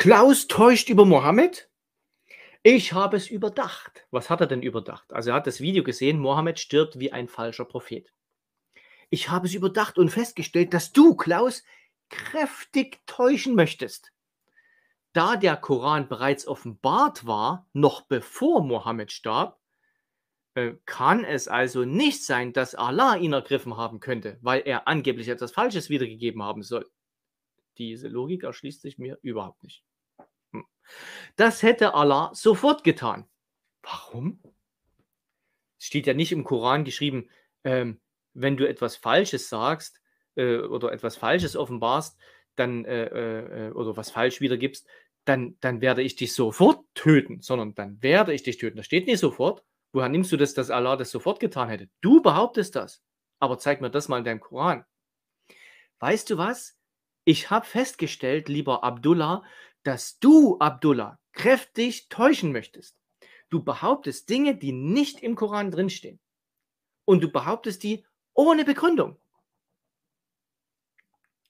Klaus täuscht über Mohammed. Ich habe es überdacht. Was hat er denn überdacht? Also er hat das Video gesehen, Mohammed stirbt wie ein falscher Prophet. Ich habe es überdacht und festgestellt, dass du, Klaus, kräftig täuschen möchtest. Da der Koran bereits offenbart war, noch bevor Mohammed starb, äh, kann es also nicht sein, dass Allah ihn ergriffen haben könnte, weil er angeblich etwas Falsches wiedergegeben haben soll. Diese Logik erschließt sich mir überhaupt nicht. Das hätte Allah sofort getan. Warum? Es steht ja nicht im Koran geschrieben, ähm, wenn du etwas Falsches sagst äh, oder etwas Falsches offenbarst, dann äh, äh, oder was falsch wiedergibst, dann, dann werde ich dich sofort töten, sondern dann werde ich dich töten. Das steht nicht sofort. Woher nimmst du das, dass Allah das sofort getan hätte? Du behauptest das. Aber zeig mir das mal in deinem Koran. Weißt du was? Ich habe festgestellt, lieber Abdullah, dass du, Abdullah, kräftig täuschen möchtest. Du behauptest Dinge, die nicht im Koran drinstehen. Und du behauptest die ohne Begründung.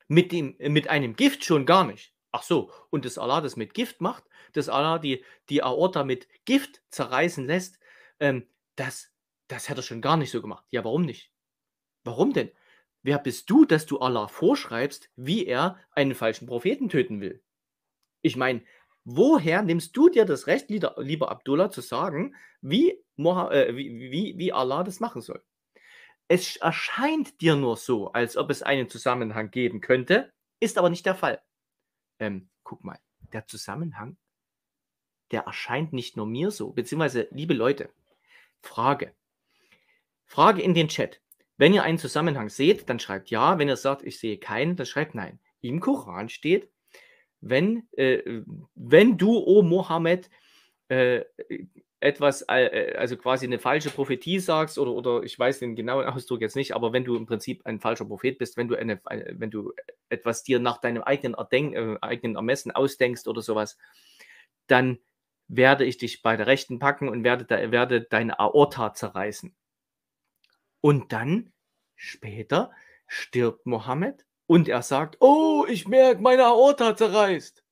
Mit, dem, mit einem Gift schon gar nicht. Ach so, und dass Allah das mit Gift macht, dass Allah die, die Aorta mit Gift zerreißen lässt, ähm, das, das hätte er schon gar nicht so gemacht. Ja, warum nicht? Warum denn? Wer bist du, dass du Allah vorschreibst, wie er einen falschen Propheten töten will? Ich meine, woher nimmst du dir das Recht, lieber Abdullah, zu sagen, äh, wie, wie, wie Allah das machen soll? Es erscheint dir nur so, als ob es einen Zusammenhang geben könnte, ist aber nicht der Fall. Ähm, guck mal, der Zusammenhang, der erscheint nicht nur mir so, beziehungsweise, liebe Leute, Frage. Frage in den Chat. Wenn ihr einen Zusammenhang seht, dann schreibt ja. Wenn ihr sagt, ich sehe keinen, dann schreibt nein. Im Koran steht, wenn, äh, wenn du, o oh Mohammed, äh, etwas, äh, also quasi eine falsche Prophetie sagst, oder, oder ich weiß den genauen Ausdruck jetzt nicht, aber wenn du im Prinzip ein falscher Prophet bist, wenn du, eine, äh, wenn du etwas dir nach deinem eigenen, Erdenk, äh, eigenen Ermessen ausdenkst oder sowas, dann werde ich dich bei der Rechten packen und werde, werde deine Aorta zerreißen. Und dann später stirbt Mohammed und er sagt, oh, ich merke, meine Aorta zerreißt.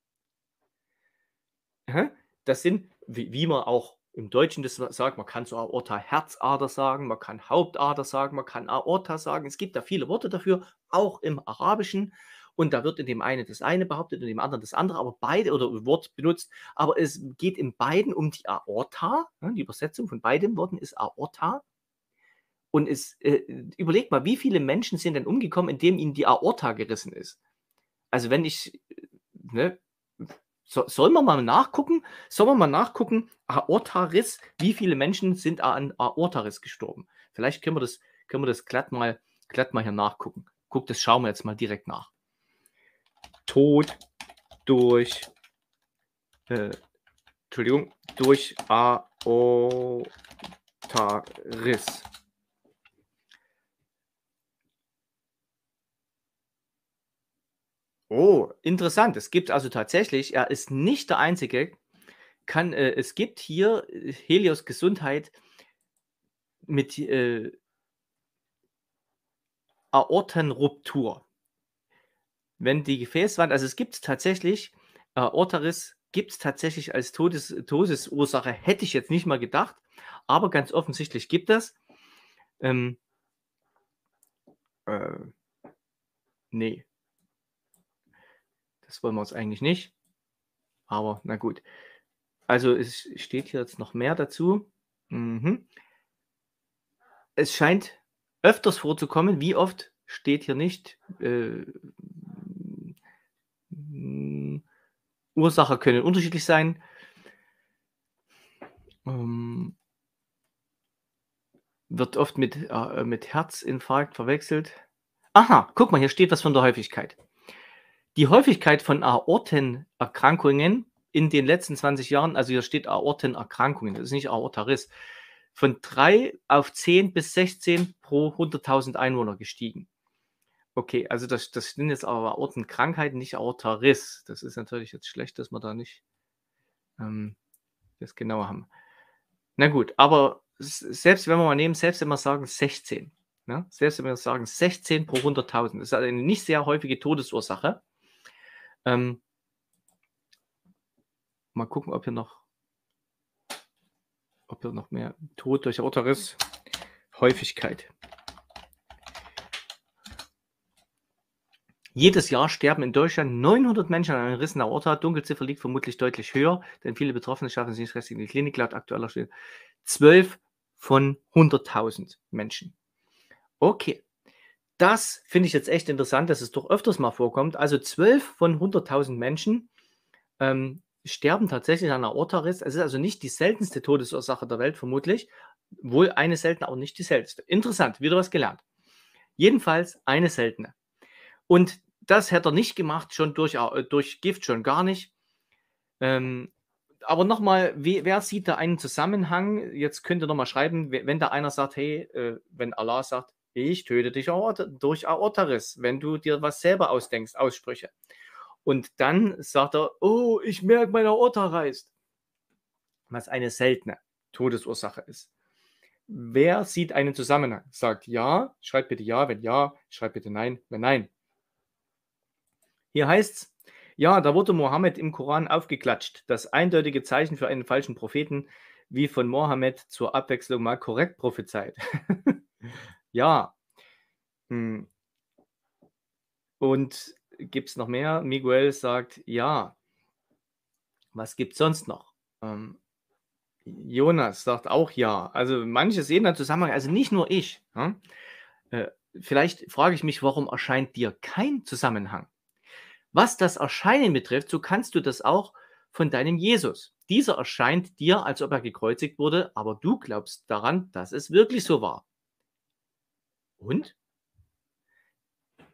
Das sind, wie, man auch im Deutschen das sagt, man kann so Aorta Herzader sagen, man kann Hauptader sagen, man kann Aorta sagen. Es gibt da viele Worte dafür, auch im Arabischen. Und da wird in dem einen das eine behauptet und dem anderen das andere, aber beide oder Wort benutzt. Aber es geht in beiden um die Aorta. Die Übersetzung von beiden Worten ist Aorta. Und es, äh, überlegt mal, wie viele Menschen sind denn umgekommen, indem ihnen die Aorta gerissen ist? Also wenn ich, äh, ne, so, soll man mal nachgucken? Soll man mal nachgucken, Aortariss, wie viele Menschen sind an Aortariss gestorben? Vielleicht können wir das, können wir das glatt, mal, glatt mal hier nachgucken. Guck, das schauen wir jetzt mal direkt nach. Tod durch, äh, Entschuldigung, durch Aortariss. Oh, interessant. Es gibt also tatsächlich, er ist nicht der Einzige. Kann, äh, es gibt hier äh, Helios Gesundheit mit äh, Aortenruptur. Wenn die Gefäßwand, also es gibt tatsächlich, äh, Aortaris gibt es tatsächlich als Todes, Todesursache, hätte ich jetzt nicht mal gedacht, aber ganz offensichtlich gibt es. Ähm, äh, nee, das wollen wir uns eigentlich nicht. Aber na gut. Also es steht hier jetzt noch mehr dazu. Mhm. Es scheint öfters vorzukommen. Wie oft steht hier nicht? Äh, Ursache können unterschiedlich sein. Ähm, wird oft mit, äh, mit Herzinfarkt verwechselt. Aha, guck mal, hier steht was von der Häufigkeit. Die Häufigkeit von Aortenerkrankungen in den letzten 20 Jahren, also hier steht Aortenerkrankungen, das ist nicht Aortaris, von 3 auf 10 bis 16 pro 100.000 Einwohner gestiegen. Okay, also das, das sind jetzt aber Aortenkrankheiten, nicht Aortaris. Das ist natürlich jetzt schlecht, dass wir da nicht ähm, das genauer haben. Na gut, aber selbst wenn wir mal nehmen, selbst wenn wir sagen 16, ne? selbst wenn wir sagen 16 pro 100.000, ist eine nicht sehr häufige Todesursache. Ähm, mal gucken, ob hier noch, ob hier noch mehr Tod durch Rotorriss. Häufigkeit. Jedes Jahr sterben in Deutschland 900 Menschen an einem Riss in der Orta. Dunkelziffer liegt vermutlich deutlich höher, denn viele Betroffene schaffen sich nicht rechtzeitig in die Klinik, laut aktueller Stelle. 12 von 100.000 Menschen. Okay das finde ich jetzt echt interessant, dass es doch öfters mal vorkommt. Also 12 von 100.000 Menschen ähm, sterben tatsächlich an Aortaris. Es ist also nicht die seltenste Todesursache der Welt, vermutlich. Wohl eine seltene, aber nicht die seltenste. Interessant, wieder was gelernt. Jedenfalls eine seltene. Und das hätte er nicht gemacht, schon durch, äh, durch Gift schon gar nicht. Ähm, aber nochmal, wer sieht da einen Zusammenhang? Jetzt könnt ihr nochmal schreiben, wenn da einer sagt, hey, äh, wenn Allah sagt, ich töte dich durch Aortaris, wenn du dir was selber ausdenkst, Aussprüche. Und dann sagt er, oh, ich merke, mein Aorta reißt. Was eine seltene Todesursache ist. Wer sieht einen Zusammenhang? Sagt ja, schreibt bitte ja, wenn ja, schreibt bitte nein, wenn nein. Hier heißt es, ja, da wurde Mohammed im Koran aufgeklatscht. Das eindeutige Zeichen für einen falschen Propheten, wie von Mohammed zur Abwechslung mal korrekt prophezeit. Ja. Hm. Und gibt es noch mehr? Miguel sagt, ja. Was gibt es sonst noch? Ähm, Jonas sagt auch ja. Also manche sehen da Zusammenhang, also nicht nur ich. Hm? vielleicht frage ich mich, warum erscheint dir kein Zusammenhang? Was das Erscheinen betrifft, so kannst du das auch von deinem Jesus. Dieser erscheint dir, als ob er gekreuzigt wurde, aber du glaubst daran, dass es wirklich so war. Und?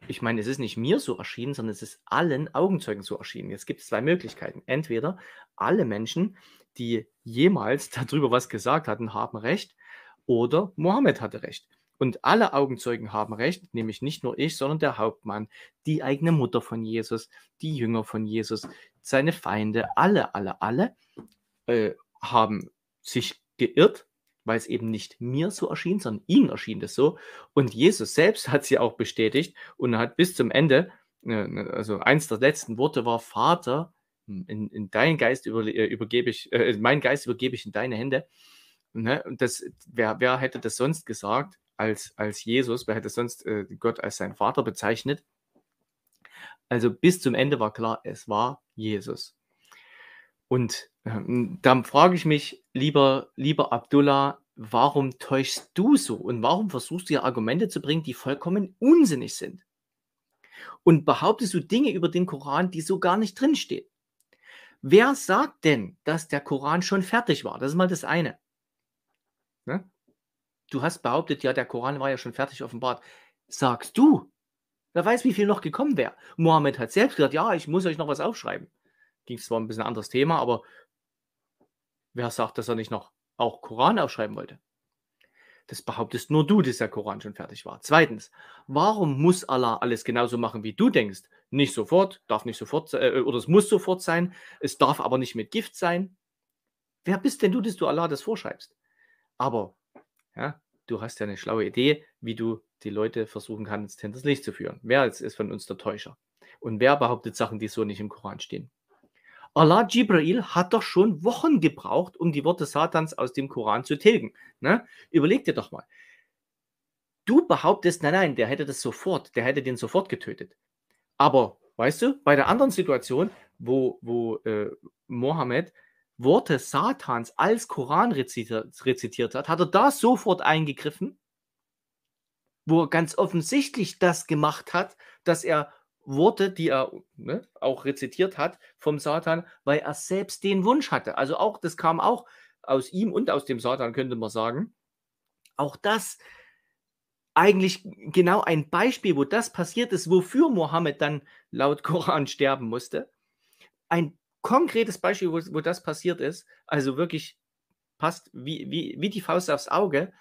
Ich meine, es ist nicht mir so erschienen, sondern es ist allen Augenzeugen so erschienen. Jetzt gibt es zwei Möglichkeiten. Entweder alle Menschen, die jemals darüber was gesagt hatten, haben recht, oder Mohammed hatte recht. Und alle Augenzeugen haben recht, nämlich nicht nur ich, sondern der Hauptmann, die eigene Mutter von Jesus, die Jünger von Jesus, seine Feinde, alle, alle, alle äh, haben sich geirrt weil es eben nicht mir so erschien, sondern ihnen erschien das so. Und Jesus selbst hat sie auch bestätigt und hat bis zum Ende, äh, ne, also eins der letzten Worte war, Vater, hm, in, in deinen Geist über, äh, übergebe ich, äh, mein Geist übergebe ich in deine Hände. Ne? Und das, wer, wer hätte das sonst gesagt als, als Jesus? Wer hätte sonst äh, Gott als seinen Vater bezeichnet? Also bis zum Ende war klar, es war Jesus. Und ähm, dann frage ich mich, lieber, lieber Abdullah, warum täuschst du so und warum versuchst du hier Argumente zu bringen, die vollkommen unsinnig sind? Und behauptest du Dinge über den Koran, die so gar nicht drinstehen? Wer sagt denn, dass der Koran schon fertig war? Das ist mal das eine. Ne? Du hast behauptet, ja, der Koran war ja schon fertig offenbart. Sagst du? Wer weiß, wie viel noch gekommen wäre. Mohammed hat selbst gesagt, ja, ich muss euch noch was aufschreiben ging es zwar ein bisschen ein anderes Thema, aber wer sagt, dass er nicht noch auch Koran aufschreiben wollte? Das behauptest nur du, dass der Koran schon fertig war. Zweitens, warum muss Allah alles genauso machen, wie du denkst? Nicht sofort, darf nicht sofort äh, oder es muss sofort sein, es darf aber nicht mit Gift sein. Wer bist denn du, dass du Allah das vorschreibst? Aber ja, du hast ja eine schlaue Idee, wie du die Leute versuchen kannst, hinters Licht zu führen. Wer ist von uns der Täuscher? Und wer behauptet Sachen, die so nicht im Koran stehen? Allah Jibrail hat doch schon Wochen gebraucht, um die Worte Satans aus dem Koran zu tilgen. Ne? Überleg dir doch mal. Du behauptest, nein, nein, der hätte das sofort, der hätte den sofort getötet. Aber, weißt du, bei der anderen Situation, wo, wo äh, Mohammed Worte Satans als Koran rezitiert, rezitiert hat, hat er da sofort eingegriffen, wo er ganz offensichtlich das gemacht hat, dass er Worte, die er ne, auch rezitiert hat vom Satan, weil er selbst den Wunsch hatte. Also auch, das kam auch aus ihm und aus dem Satan, könnte man sagen. Auch das eigentlich genau ein Beispiel, wo das passiert ist, wofür Mohammed dann laut Koran sterben musste. Ein konkretes Beispiel, wo, wo das passiert ist. Also wirklich passt wie, wie, wie die Faust aufs Auge.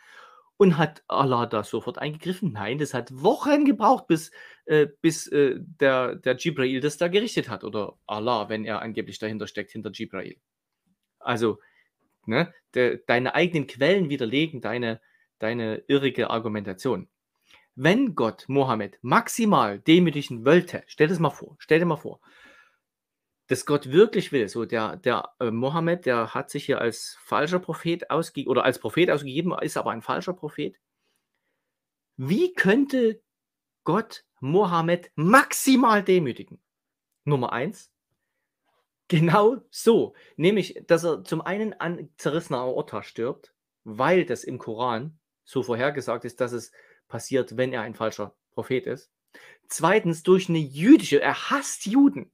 Und hat Allah da sofort eingegriffen? Nein, das hat Wochen gebraucht, bis, äh, bis äh, der, der Jibrail das da gerichtet hat. Oder Allah, wenn er angeblich dahinter steckt, hinter Jibrail. Also, ne, de, deine eigenen Quellen widerlegen deine, deine irrige Argumentation. Wenn Gott Mohammed maximal demütigen wollte, stell das mal vor, stell dir mal vor, das Gott wirklich will. So der, der äh, Mohammed, der hat sich hier als falscher Prophet ausgegeben oder als Prophet ausgegeben, ist aber ein falscher Prophet. Wie könnte Gott Mohammed maximal demütigen? Nummer eins. Genau so, nämlich, dass er zum einen an zerrissener Aorta stirbt, weil das im Koran so vorhergesagt ist, dass es passiert, wenn er ein falscher Prophet ist. Zweitens durch eine jüdische, er hasst Juden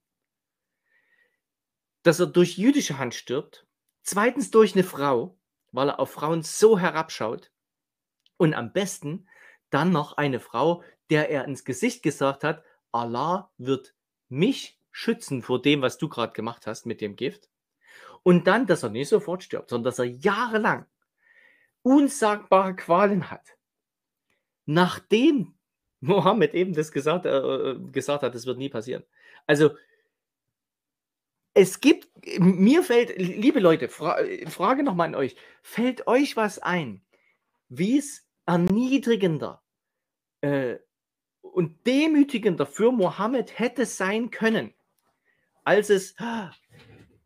dass er durch jüdische Hand stirbt, zweitens durch eine Frau, weil er auf Frauen so herabschaut und am besten dann noch eine Frau, der er ins Gesicht gesagt hat, Allah wird mich schützen vor dem, was du gerade gemacht hast mit dem Gift. Und dann, dass er nicht sofort stirbt, sondern dass er jahrelang unsagbare Qualen hat. Nachdem Mohammed eben das gesagt, äh, äh gesagt hat, das wird nie passieren. Also es gibt, mir fällt, liebe Leute, fra Frage nochmal an euch, fällt euch was ein, wie es erniedrigender äh, und demütigender für Mohammed hätte sein können, als es, ah,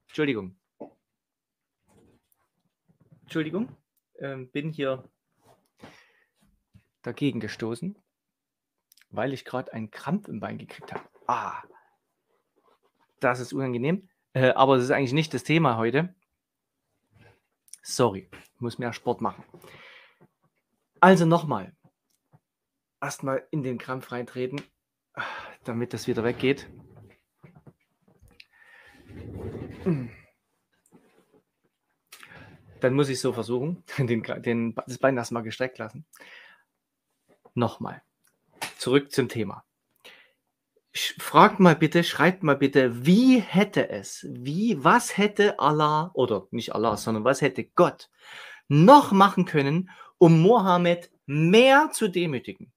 Entschuldigung, Entschuldigung, äh, bin hier dagegen gestoßen, weil ich gerade einen Krampf im Bein gekriegt habe. Ah, das ist unangenehm. Äh, aber es ist eigentlich nicht das Thema heute. Sorry, muss mehr Sport machen. Also nochmal. Erstmal in den Krampf reintreten, damit das wieder weggeht. Dann muss ich so versuchen, den, den, das Bein erstmal gestreckt lassen. Nochmal. Zurück zum Thema fragt mal bitte, schreibt mal bitte, wie hätte es, wie, was hätte Allah oder nicht Allah, sondern was hätte Gott noch machen können, um Mohammed mehr zu demütigen,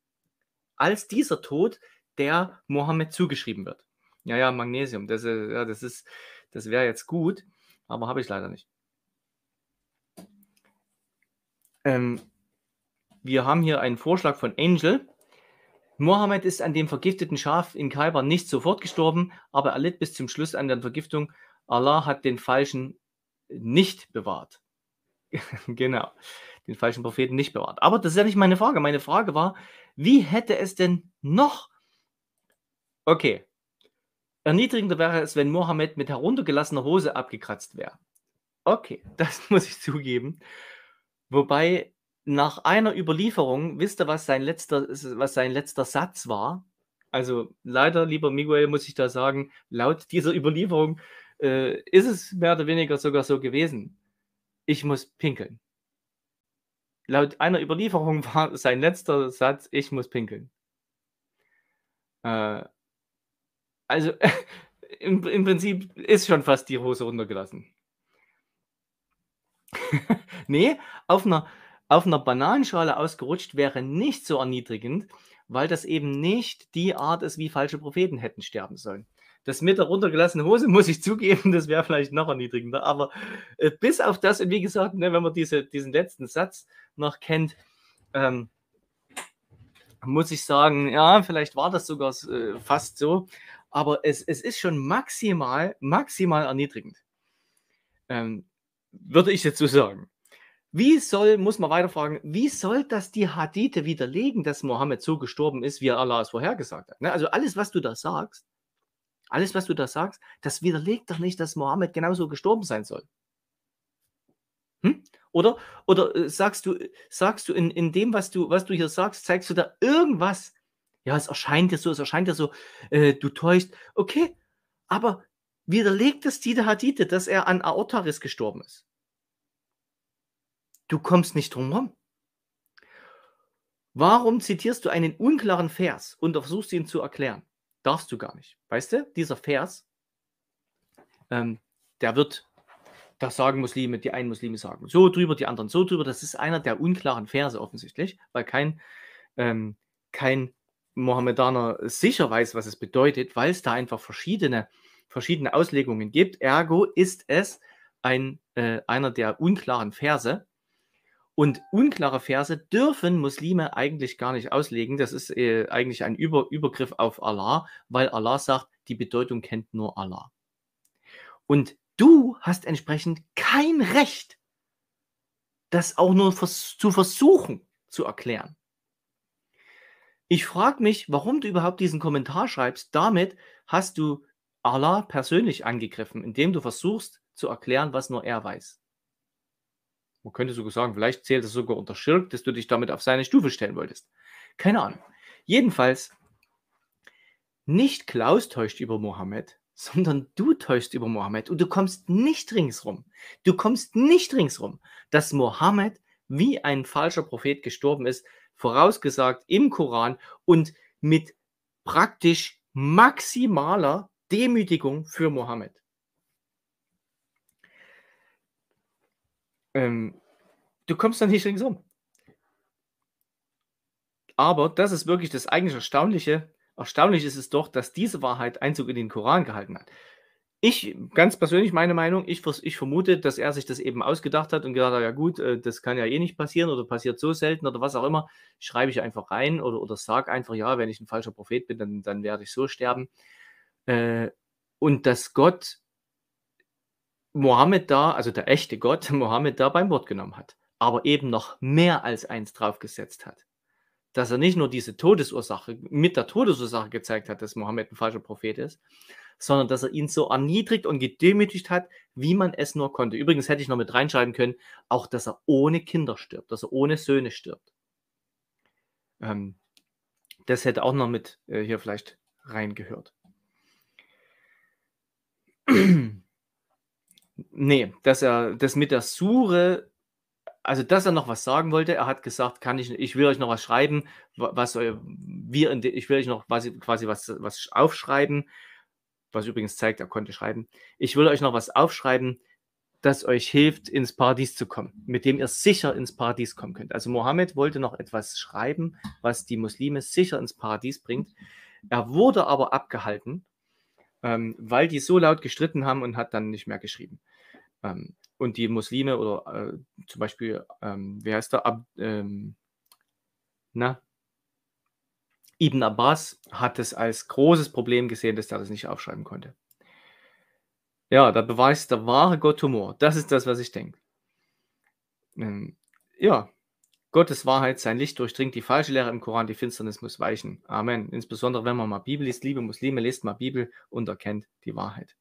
als dieser Tod, der Mohammed zugeschrieben wird. Ja, ja, Magnesium, das, ist, äh, ja, das ist, das wäre jetzt gut, aber habe ich leider nicht. Ähm, wir haben hier einen Vorschlag von Angel. Mohammed ist an dem vergifteten Schaf in Kaiba nicht sofort gestorben, aber er litt bis zum Schluss an der Vergiftung. Allah hat den Falschen nicht bewahrt. genau, den falschen Propheten nicht bewahrt. Aber das ist ja nicht meine Frage. Meine Frage war, wie hätte es denn noch? Okay, erniedrigender wäre es, wenn Mohammed mit heruntergelassener Hose abgekratzt wäre. Okay, das muss ich zugeben. Wobei nach einer Überlieferung, wisst ihr, was sein letzter, was sein letzter Satz war? Also leider, lieber Miguel, muss ich da sagen, laut dieser Überlieferung äh, ist es mehr oder weniger sogar so gewesen. Ich muss pinkeln. Laut einer Überlieferung war sein letzter Satz, ich muss pinkeln. Äh, also im, im Prinzip ist schon fast die Hose runtergelassen. nee, auf einer auf einer Bananenschale ausgerutscht wäre nicht so erniedrigend, weil das eben nicht die Art ist, wie falsche Propheten hätten sterben sollen. Das mit der runtergelassenen Hose muss ich zugeben, das wäre vielleicht noch erniedrigender. Aber äh, bis auf das, und wie gesagt, ne, wenn man diese, diesen letzten Satz noch kennt, ähm, muss ich sagen, ja, vielleicht war das sogar äh, fast so. Aber es, es ist schon maximal, maximal erniedrigend. Ähm, würde ich jetzt so sagen. Wie soll, muss man weiterfragen, wie soll das die Hadithe widerlegen, dass Mohammed so gestorben ist, wie Allah es vorhergesagt hat? Ne? Also alles, was du da sagst, alles, was du da sagst, das widerlegt doch nicht, dass Mohammed genauso gestorben sein soll. Hm? Oder, oder äh, sagst du, sagst du in, in dem, was du, was du hier sagst, zeigst du da irgendwas? Ja, es erscheint dir so, es erscheint dir so, äh, du täuscht. Okay, aber widerlegt das die Hadithe, dass er an Aortaris gestorben ist? Du kommst nicht drum herum. Warum zitierst du einen unklaren Vers und versuchst ihn zu erklären? Darfst du gar nicht. Weißt du, dieser Vers, ähm, der wird, das sagen Muslime, die einen Muslime sagen so drüber, die anderen so drüber. Das ist einer der unklaren Verse offensichtlich, weil kein, ähm, kein Mohammedaner sicher weiß, was es bedeutet, weil es da einfach verschiedene, verschiedene Auslegungen gibt. Ergo ist es ein, äh, einer der unklaren Verse. Und unklare Verse dürfen Muslime eigentlich gar nicht auslegen. Das ist äh, eigentlich ein Über Übergriff auf Allah, weil Allah sagt, die Bedeutung kennt nur Allah. Und du hast entsprechend kein Recht, das auch nur vers zu versuchen zu erklären. Ich frage mich, warum du überhaupt diesen Kommentar schreibst. Damit hast du Allah persönlich angegriffen, indem du versuchst zu erklären, was nur er weiß. Man könnte sogar sagen, vielleicht zählt es sogar unter Schirk, dass du dich damit auf seine Stufe stellen wolltest. Keine Ahnung. Jedenfalls, nicht Klaus täuscht über Mohammed, sondern du täuschst über Mohammed und du kommst nicht ringsrum. Du kommst nicht ringsrum, dass Mohammed wie ein falscher Prophet gestorben ist, vorausgesagt im Koran und mit praktisch maximaler Demütigung für Mohammed. Ähm, du kommst dann nicht ringsum. Aber das ist wirklich das eigentlich Erstaunliche. Erstaunlich ist es doch, dass diese Wahrheit Einzug in den Koran gehalten hat. Ich, ganz persönlich, meine Meinung, ich, ich vermute, dass er sich das eben ausgedacht hat und gedacht hat, ja gut, äh, das kann ja eh nicht passieren oder passiert so selten oder was auch immer, schreibe ich einfach rein oder, oder sage einfach, ja, wenn ich ein falscher Prophet bin, dann, dann werde ich so sterben. Äh, und dass Gott Mohammed da, also der echte Gott, Mohammed da beim Wort genommen hat, aber eben noch mehr als eins draufgesetzt hat. Dass er nicht nur diese Todesursache mit der Todesursache gezeigt hat, dass Mohammed ein falscher Prophet ist, sondern dass er ihn so erniedrigt und gedemütigt hat, wie man es nur konnte. Übrigens hätte ich noch mit reinschreiben können, auch dass er ohne Kinder stirbt, dass er ohne Söhne stirbt. Ähm, das hätte auch noch mit äh, hier vielleicht reingehört. Nee, dass er das mit der Sure, also dass er noch was sagen wollte, er hat gesagt, kann ich, ich will euch noch was schreiben, was äh, wir, de, ich will euch noch quasi, quasi was, was aufschreiben, was übrigens zeigt, er konnte schreiben. Ich will euch noch was aufschreiben, das euch hilft, ins Paradies zu kommen, mit dem ihr sicher ins Paradies kommen könnt. Also Mohammed wollte noch etwas schreiben, was die Muslime sicher ins Paradies bringt. Er wurde aber abgehalten ähm, weil die so laut gestritten haben und hat dann nicht mehr geschrieben. Ähm, und die Muslime oder äh, zum Beispiel, ähm, wie heißt der? Ab, ähm, na? Ibn Abbas hat es als großes Problem gesehen, dass er das nicht aufschreiben konnte. Ja, da beweist der wahre Gott Humor. Das ist das, was ich denke. Ähm, ja, Gottes Wahrheit, sein Licht durchdringt die falsche Lehre im Koran, die Finsternis muss weichen. Amen. Insbesondere wenn man mal Bibel liest, liebe Muslime, lest mal Bibel und erkennt die Wahrheit.